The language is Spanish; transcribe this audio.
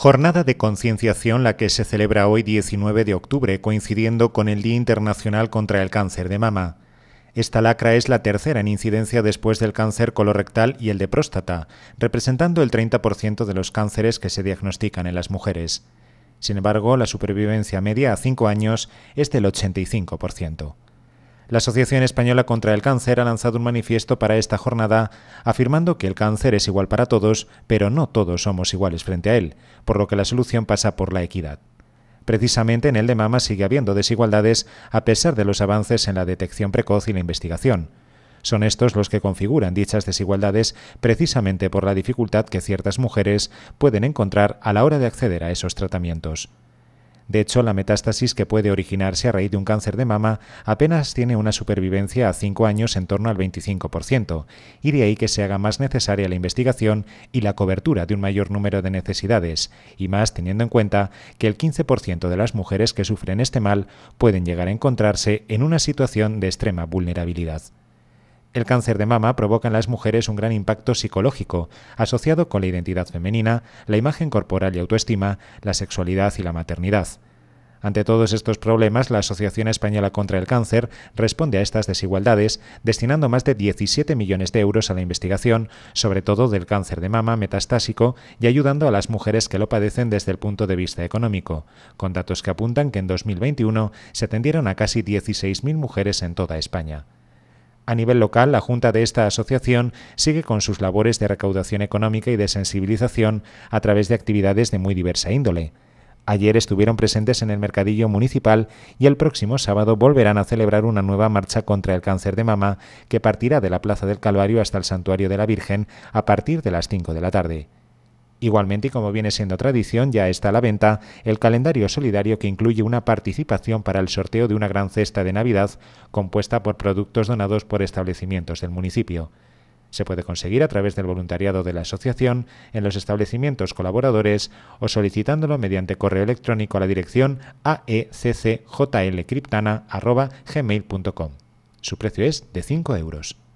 Jornada de concienciación la que se celebra hoy 19 de octubre, coincidiendo con el Día Internacional contra el Cáncer de Mama. Esta lacra es la tercera en incidencia después del cáncer colorectal y el de próstata, representando el 30% de los cánceres que se diagnostican en las mujeres. Sin embargo, la supervivencia media a 5 años es del 85%. La Asociación Española contra el Cáncer ha lanzado un manifiesto para esta jornada afirmando que el cáncer es igual para todos, pero no todos somos iguales frente a él, por lo que la solución pasa por la equidad. Precisamente en el de mama sigue habiendo desigualdades a pesar de los avances en la detección precoz y la investigación. Son estos los que configuran dichas desigualdades precisamente por la dificultad que ciertas mujeres pueden encontrar a la hora de acceder a esos tratamientos. De hecho, la metástasis que puede originarse a raíz de un cáncer de mama apenas tiene una supervivencia a 5 años en torno al 25%, y de ahí que se haga más necesaria la investigación y la cobertura de un mayor número de necesidades, y más teniendo en cuenta que el 15% de las mujeres que sufren este mal pueden llegar a encontrarse en una situación de extrema vulnerabilidad. El cáncer de mama provoca en las mujeres un gran impacto psicológico, asociado con la identidad femenina, la imagen corporal y autoestima, la sexualidad y la maternidad. Ante todos estos problemas, la Asociación Española contra el Cáncer responde a estas desigualdades, destinando más de 17 millones de euros a la investigación, sobre todo del cáncer de mama metastásico, y ayudando a las mujeres que lo padecen desde el punto de vista económico, con datos que apuntan que en 2021 se atendieron a casi 16.000 mujeres en toda España. A nivel local, la Junta de esta asociación sigue con sus labores de recaudación económica y de sensibilización a través de actividades de muy diversa índole. Ayer estuvieron presentes en el mercadillo municipal y el próximo sábado volverán a celebrar una nueva marcha contra el cáncer de mama que partirá de la Plaza del Calvario hasta el Santuario de la Virgen a partir de las 5 de la tarde. Igualmente, y como viene siendo tradición, ya está a la venta el calendario solidario que incluye una participación para el sorteo de una gran cesta de Navidad compuesta por productos donados por establecimientos del municipio. Se puede conseguir a través del voluntariado de la asociación, en los establecimientos colaboradores o solicitándolo mediante correo electrónico a la dirección aeccjlcriptana.gmail.com. Su precio es de 5 euros.